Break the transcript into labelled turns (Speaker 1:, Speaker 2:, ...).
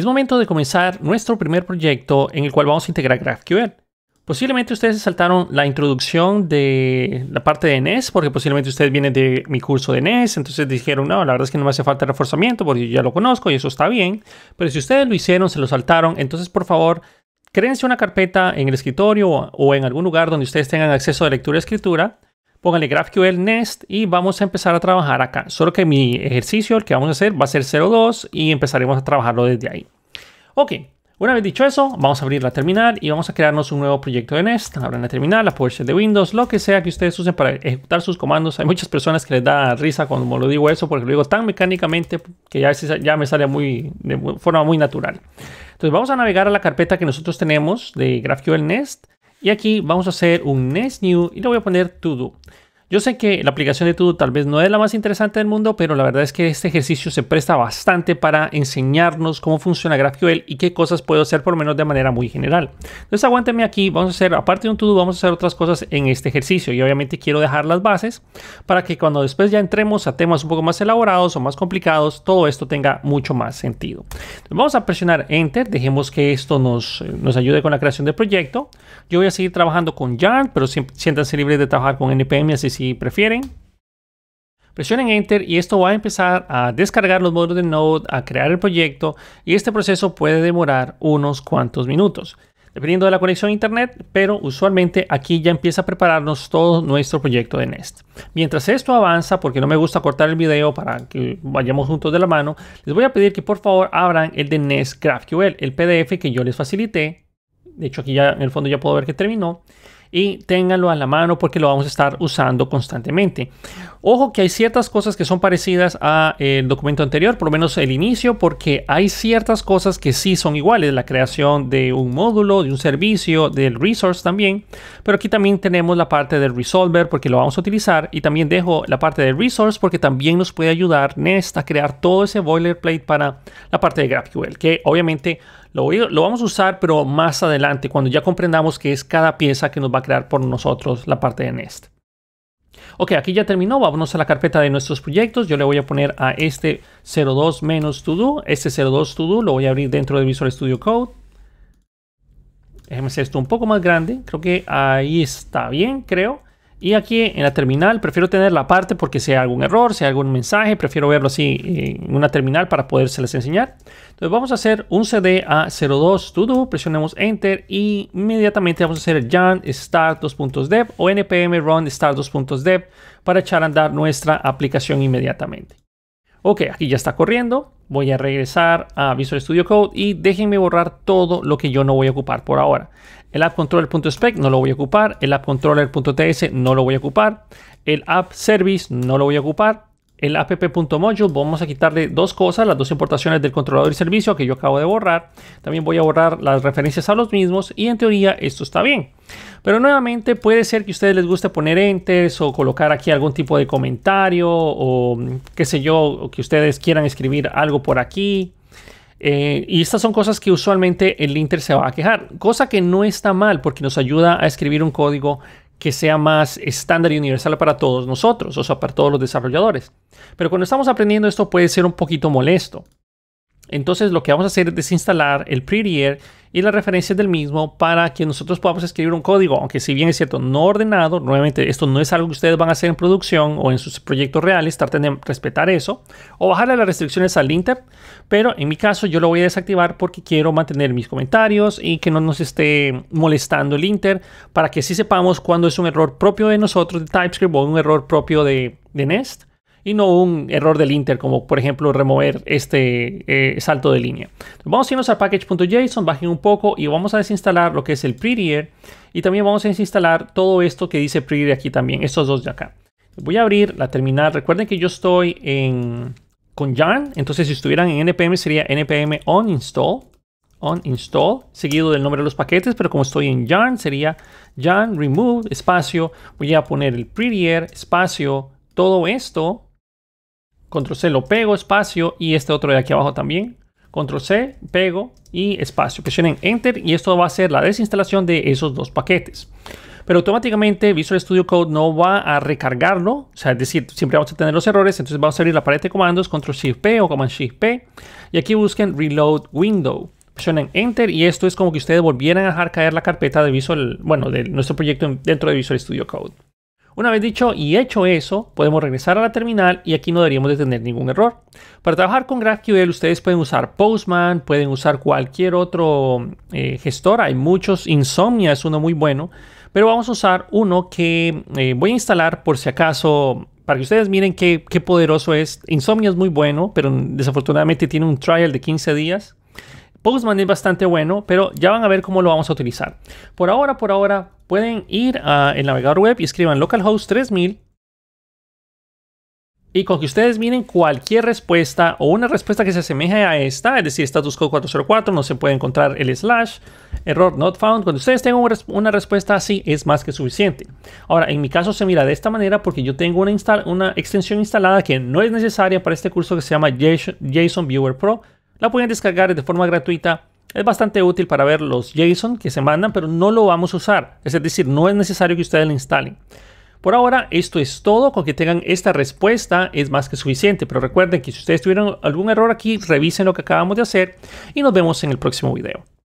Speaker 1: Es momento de comenzar nuestro primer proyecto en el cual vamos a integrar GraphQL. Posiblemente ustedes saltaron la introducción de la parte de NES, porque posiblemente ustedes vienen de mi curso de NES, entonces dijeron, no, la verdad es que no me hace falta reforzamiento porque yo ya lo conozco y eso está bien, pero si ustedes lo hicieron, se lo saltaron, entonces por favor, créense una carpeta en el escritorio o en algún lugar donde ustedes tengan acceso de lectura y escritura, Pónganle GraphQL Nest y vamos a empezar a trabajar acá. Solo que mi ejercicio, el que vamos a hacer, va a ser 02 y empezaremos a trabajarlo desde ahí. Ok, una vez dicho eso, vamos a abrir la terminal y vamos a crearnos un nuevo proyecto de Nest. Abran la terminal, la PowerShell de Windows, lo que sea que ustedes usen para ejecutar sus comandos. Hay muchas personas que les da risa cuando lo digo eso porque lo digo tan mecánicamente que ya, ya me sale muy, de forma muy natural. Entonces vamos a navegar a la carpeta que nosotros tenemos de GraphQL Nest y aquí vamos a hacer un Nest new y le voy a poner todo. Yo sé que la aplicación de Todo tal vez no es la más interesante del mundo, pero la verdad es que este ejercicio se presta bastante para enseñarnos cómo funciona GraphQL y qué cosas puedo hacer por lo menos de manera muy general. Entonces aguánteme aquí, vamos a hacer, aparte de un todo, vamos a hacer otras cosas en este ejercicio y obviamente quiero dejar las bases para que cuando después ya entremos a temas un poco más elaborados o más complicados, todo esto tenga mucho más sentido. vamos a presionar Enter, dejemos que esto nos, nos ayude con la creación del proyecto. Yo voy a seguir trabajando con Yarn, pero siéntanse libres de trabajar con NPM, así si prefieren. Presionen Enter y esto va a empezar a descargar los módulos de Node, a crear el proyecto y este proceso puede demorar unos cuantos minutos, dependiendo de la conexión a Internet, pero usualmente aquí ya empieza a prepararnos todo nuestro proyecto de Nest. Mientras esto avanza, porque no me gusta cortar el video para que vayamos juntos de la mano, les voy a pedir que por favor abran el de Nest GraphQL, el PDF que yo les facilité. De hecho aquí ya en el fondo ya puedo ver que terminó y ténganlo a la mano porque lo vamos a estar usando constantemente. Ojo que hay ciertas cosas que son parecidas a eh, el documento anterior, por lo menos el inicio, porque hay ciertas cosas que sí son iguales, la creación de un módulo, de un servicio, del resource también, pero aquí también tenemos la parte del resolver porque lo vamos a utilizar y también dejo la parte del resource porque también nos puede ayudar Nest a crear todo ese boilerplate para la parte de GraphQL, que obviamente lo, vamos a usar, pero más adelante, cuando ya comprendamos que es cada pieza que nos va a crear por nosotros la parte de Nest. Ok, aquí ya terminó. Vámonos a la carpeta de nuestros proyectos. Yo le voy a poner a este 02 todo Este 02 to lo voy a abrir dentro de Visual Studio Code. Déjeme hacer esto un poco más grande. Creo que ahí está bien, creo. Y aquí en la terminal prefiero tener la parte porque si hay algún error, si hay algún mensaje, prefiero verlo así en una terminal para les enseñar. Entonces vamos a hacer un CD a 02 todo, presionemos Enter y inmediatamente vamos a hacer yarn start 2.dev o npm run start 2.dev para echar a andar nuestra aplicación inmediatamente. Ok, aquí ya está corriendo. Voy a regresar a Visual Studio Code y déjenme borrar todo lo que yo no voy a ocupar por ahora. El appcontroller.spec no lo voy a ocupar. El appcontroller.ts no lo voy a ocupar. El app service no lo voy a ocupar. El app.module vamos a quitarle dos cosas, las dos importaciones del controlador y servicio que yo acabo de borrar. También voy a borrar las referencias a los mismos y en teoría esto está bien. Pero nuevamente puede ser que a ustedes les guste poner entes o colocar aquí algún tipo de comentario o qué sé yo, que ustedes quieran escribir algo por aquí. Eh, y estas son cosas que usualmente el Inter se va a quejar, cosa que no está mal porque nos ayuda a escribir un código que sea más estándar y universal para todos nosotros, o sea, para todos los desarrolladores. Pero cuando estamos aprendiendo esto puede ser un poquito molesto. Entonces lo que vamos a hacer es desinstalar el prettier y las referencias del mismo para que nosotros podamos escribir un código, aunque si bien es cierto, no ordenado, nuevamente esto no es algo que ustedes van a hacer en producción o en sus proyectos reales, traten de respetar eso o bajarle las restricciones al Inter. pero en mi caso yo lo voy a desactivar porque quiero mantener mis comentarios y que no nos esté molestando el Inter. para que sí sepamos cuándo es un error propio de nosotros de TypeScript o un error propio de Nest y no un error del Inter, como por ejemplo remover este eh, salto de línea. vamos a irnos al package.json, bajen un poco y vamos a desinstalar lo que es el prettier y también vamos a desinstalar todo esto que dice prettier aquí también, estos dos de acá. Voy a abrir la terminal. Recuerden que yo estoy en, con Yarn, entonces si estuvieran en npm sería npm on install on install, seguido del nombre de los paquetes, pero como estoy en yarn, sería yarn remove, espacio, voy a poner el prettier, espacio, todo esto, control C lo pego, espacio y este otro de aquí abajo también. Control C, pego y espacio. Presionen Enter y esto va a ser la desinstalación de esos dos paquetes. Pero automáticamente Visual Studio Code no va a recargarlo, o sea, es decir, siempre vamos a tener los errores, entonces vamos a abrir la pared de comandos Control Shift P o Command Shift P y aquí busquen Reload Window. Presionen Enter y esto es como que ustedes volvieran a dejar caer la carpeta de Visual, bueno, de nuestro proyecto dentro de Visual Studio Code. Una vez dicho y hecho eso, podemos regresar a la terminal y aquí no deberíamos de tener ningún error. Para trabajar con GraphQL ustedes pueden usar Postman, pueden usar cualquier otro eh, gestor, hay muchos, Insomnia es uno muy bueno, pero vamos a usar uno que eh, voy a instalar por si acaso, para que ustedes miren qué, qué poderoso es. Insomnia es muy bueno, pero desafortunadamente tiene un trial de 15 días, Postman es bastante bueno, pero ya van a ver cómo lo vamos a utilizar. Por ahora, por ahora, pueden ir al ah, navegador web y escriban localhost 3000. Y con que ustedes miren cualquier respuesta o una respuesta que se asemeje a esta, es decir, status code 404, no se puede encontrar el slash, error not found, cuando ustedes tengan una respuesta así es más que suficiente. Ahora, en mi caso se mira de esta manera porque yo tengo una, una extensión instalada que no es necesaria para este curso que se llama JSON Viewer Pro, la pueden descargar de forma gratuita. Es bastante útil para ver los JSON que se mandan, pero no lo vamos a usar. Es decir, no es necesario que ustedes lo instalen. Por ahora, esto es todo. Con que tengan esta respuesta es más que suficiente. Pero recuerden que si ustedes tuvieron algún error aquí, revisen lo que acabamos de hacer y nos vemos en el próximo video.